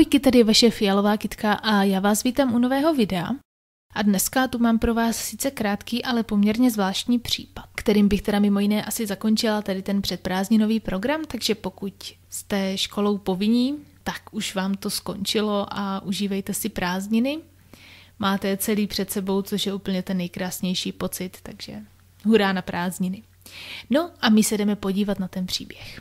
Ahojky, tady je vaše Fialová Kitka a já vás vítám u nového videa. A dneska tu mám pro vás sice krátký, ale poměrně zvláštní případ, kterým bych teda mimo jiné asi zakončila tady ten předprázdninový program, takže pokud jste školou povinní, tak už vám to skončilo a užívejte si prázdniny. Máte celý před sebou, což je úplně ten nejkrásnější pocit, takže hurá na prázdniny. No a my se jdeme podívat na ten příběh.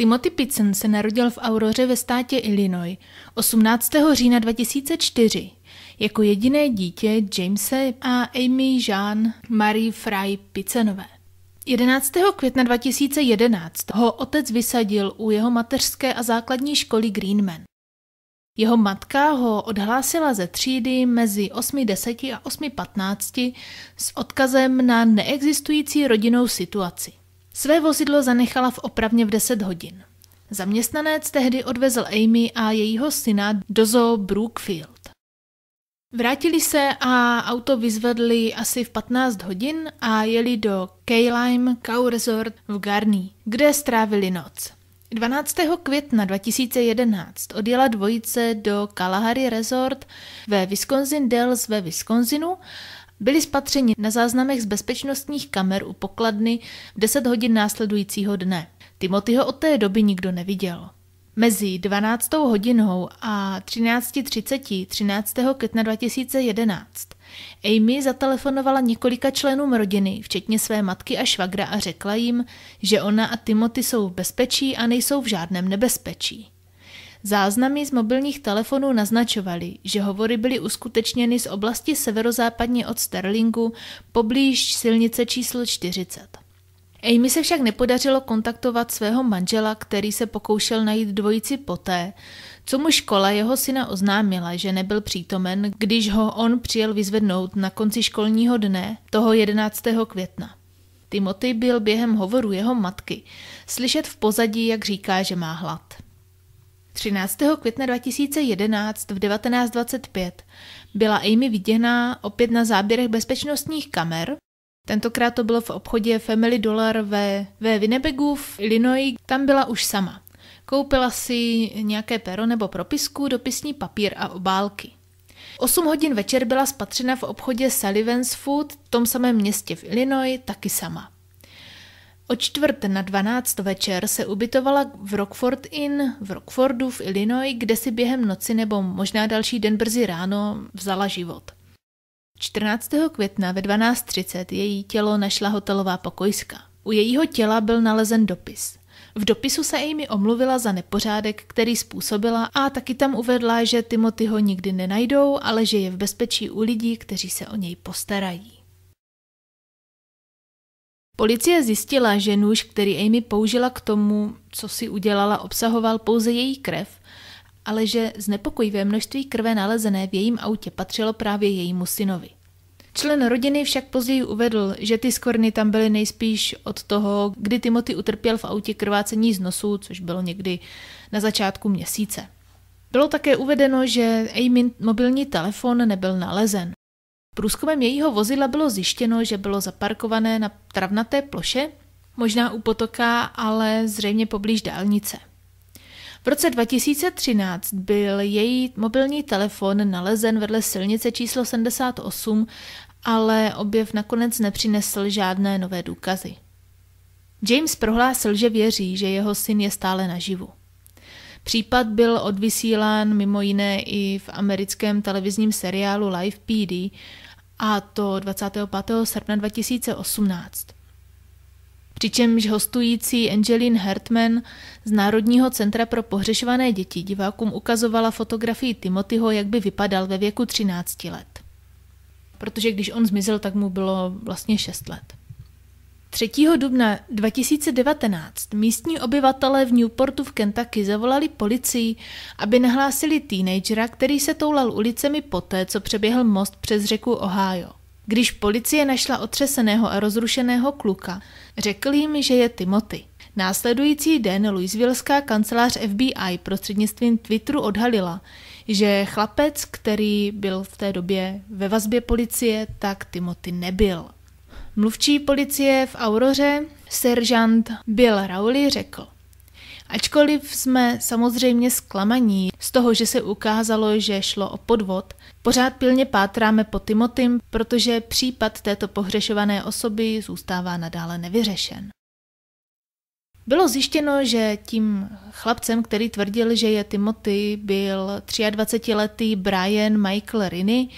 Timothy Pitson se narodil v Auroře ve státě Illinois 18. října 2004 jako jediné dítě Jamese a Amy Jean Marie Fry Pitsonové. 11. května 2011 ho otec vysadil u jeho mateřské a základní školy Greenman. Jeho matka ho odhlásila ze třídy mezi 8.10 a 8.15 s odkazem na neexistující rodinnou situaci. Své vozidlo zanechala v opravně v 10 hodin. Zaměstnanec tehdy odvezl Amy a jejího syna do zoo Brookfield. Vrátili se a auto vyzvedli asi v 15 hodin a jeli do Kaylime Cow Resort v Garni, kde strávili noc. 12. května 2011 odjela dvojice do Kalahari Resort ve Wisconsin Dells ve Wisconsinu byli spatřeni na záznamech z bezpečnostních kamer u pokladny v 10 hodin následujícího dne. Timothyho od té doby nikdo neviděl. Mezi 12. hodinou a 13.30 13. května 2011 Amy zatelefonovala několika členům rodiny, včetně své matky a švagra a řekla jim, že ona a Timothy jsou v bezpečí a nejsou v žádném nebezpečí. Záznamy z mobilních telefonů naznačovaly, že hovory byly uskutečněny z oblasti severozápadně od Sterlingu poblíž silnice číslo 40. Amy se však nepodařilo kontaktovat svého manžela, který se pokoušel najít dvojici poté, co mu škola jeho syna oznámila, že nebyl přítomen, když ho on přijel vyzvednout na konci školního dne, toho 11. května. Timothy byl během hovoru jeho matky slyšet v pozadí, jak říká, že má hlad. 13. května 2011 v 1925 byla Amy viděná opět na záběrech bezpečnostních kamer. Tentokrát to bylo v obchodě Family Dollar ve, ve Winnebegu v Illinois. Tam byla už sama. Koupila si nějaké pero nebo propisku, dopisní papír a obálky. 8 hodin večer byla spatřena v obchodě Sullivan's Food v tom samém městě v Illinois taky sama. O čtvrt na dvanáct večer se ubytovala v Rockford Inn v Rockfordu v Illinois, kde si během noci nebo možná další den brzy ráno vzala život. 14. května ve 12.30 její tělo našla hotelová pokojska. U jejího těla byl nalezen dopis. V dopisu se Amy omluvila za nepořádek, který způsobila a taky tam uvedla, že Timothy ho nikdy nenajdou, ale že je v bezpečí u lidí, kteří se o něj postarají. Policie zjistila, že nůž, který Amy použila k tomu, co si udělala, obsahoval pouze její krev, ale že znepokojivé množství krve nalezené v jejím autě patřilo právě jejímu synovi. Člen rodiny však později uvedl, že ty skvrny tam byly nejspíš od toho, kdy Timothy utrpěl v autě krvácení z nosu, což bylo někdy na začátku měsíce. Bylo také uvedeno, že Amy mobilní telefon nebyl nalezen. Průzkumem jejího vozidla bylo zjištěno, že bylo zaparkované na travnaté ploše, možná u potoka, ale zřejmě poblíž dálnice. V roce 2013 byl její mobilní telefon nalezen vedle silnice číslo 78, ale objev nakonec nepřinesl žádné nové důkazy. James prohlásil, že věří, že jeho syn je stále naživu. Případ byl odvysílán mimo jiné i v americkém televizním seriálu Live PD a to 25. srpna 2018. Přičemž hostující Angeline Hertman z Národního centra pro pohřešované děti divákům ukazovala fotografii Timothyho, jak by vypadal ve věku 13 let. Protože když on zmizel, tak mu bylo vlastně 6 let. 3. dubna 2019 místní obyvatelé v Newportu v Kentucky zavolali policii, aby nahlásili teenagera, který se toulal ulicemi poté, co přeběhl most přes řeku Ohio. Když policie našla otřeseného a rozrušeného kluka, řekl jim, že je Timothy. Následující den Louisvilleská kancelář FBI prostřednictvím Twitteru odhalila, že chlapec, který byl v té době ve vazbě policie, tak Timothy nebyl. Mluvčí policie v Auroře, seržant Bill Rowley, řekl. Ačkoliv jsme samozřejmě zklamaní z toho, že se ukázalo, že šlo o podvod, pořád pilně pátráme po Timotym, protože případ této pohřešované osoby zůstává nadále nevyřešen. Bylo zjištěno, že tím chlapcem, který tvrdil, že je Timothy, byl 23-letý Brian Michael Rinny,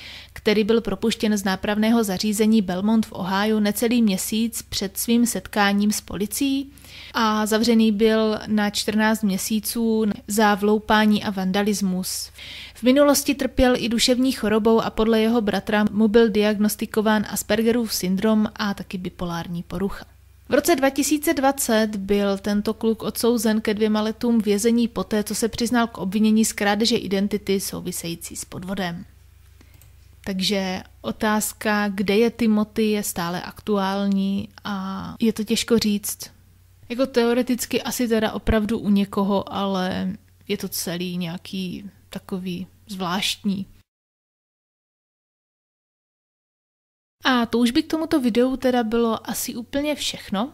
který byl propuštěn z nápravného zařízení Belmont v Ohio necelý měsíc před svým setkáním s policií a zavřený byl na 14 měsíců za vloupání a vandalismus. V minulosti trpěl i duševní chorobou a podle jeho bratra mu byl diagnostikován Aspergerův syndrom a taky bipolární porucha. V roce 2020 byl tento kluk odsouzen ke dvěma letům vězení poté, co se přiznal k obvinění z krádeže identity související s podvodem. Takže otázka, kde je Timothy, je stále aktuální a je to těžko říct. Jako teoreticky asi teda opravdu u někoho, ale je to celý nějaký takový zvláštní. A to už by k tomuto videu teda bylo asi úplně všechno.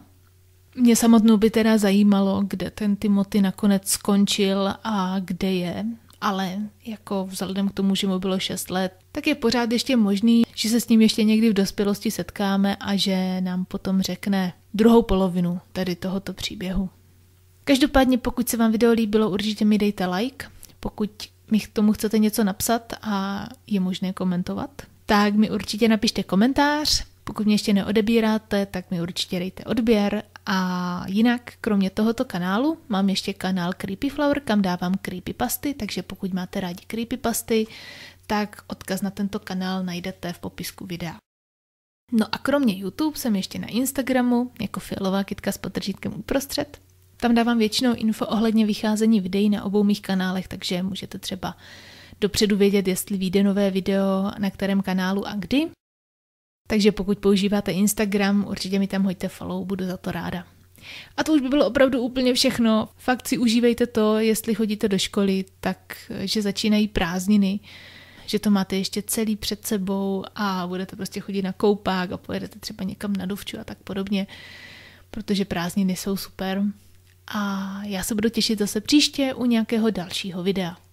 Mě samotnou by teda zajímalo, kde ten Timothy nakonec skončil a kde je, ale jako vzhledem k tomu, že mu bylo 6 let, tak je pořád ještě možný, že se s ním ještě někdy v dospělosti setkáme a že nám potom řekne druhou polovinu tady tohoto příběhu. Každopádně, pokud se vám video líbilo, určitě mi dejte like, pokud mi k tomu chcete něco napsat a je možné komentovat, tak mi určitě napište komentář. Pokud mě ještě neodebíráte, tak mi určitě dejte odběr a jinak, kromě tohoto kanálu, mám ještě kanál Creepy Flower, kam dávám creepy pasty, takže pokud máte rádi creepy pasty, tak odkaz na tento kanál najdete v popisku videa. No a kromě YouTube jsem ještě na Instagramu jako fialová kytka s potržítkem uprostřed. Tam dávám většinou info ohledně vycházení videí na obou mých kanálech, takže můžete třeba dopředu vědět, jestli vyjde nové video, na kterém kanálu a kdy. Takže pokud používáte Instagram, určitě mi tam hoďte follow, budu za to ráda. A to už by bylo opravdu úplně všechno. Fakt si užívejte to, jestli chodíte do školy, tak že začínají prázdniny, že to máte ještě celý před sebou a budete prostě chodit na koupák a pojedete třeba někam na dovču a tak podobně, protože prázdniny jsou super. A já se budu těšit zase příště u nějakého dalšího videa.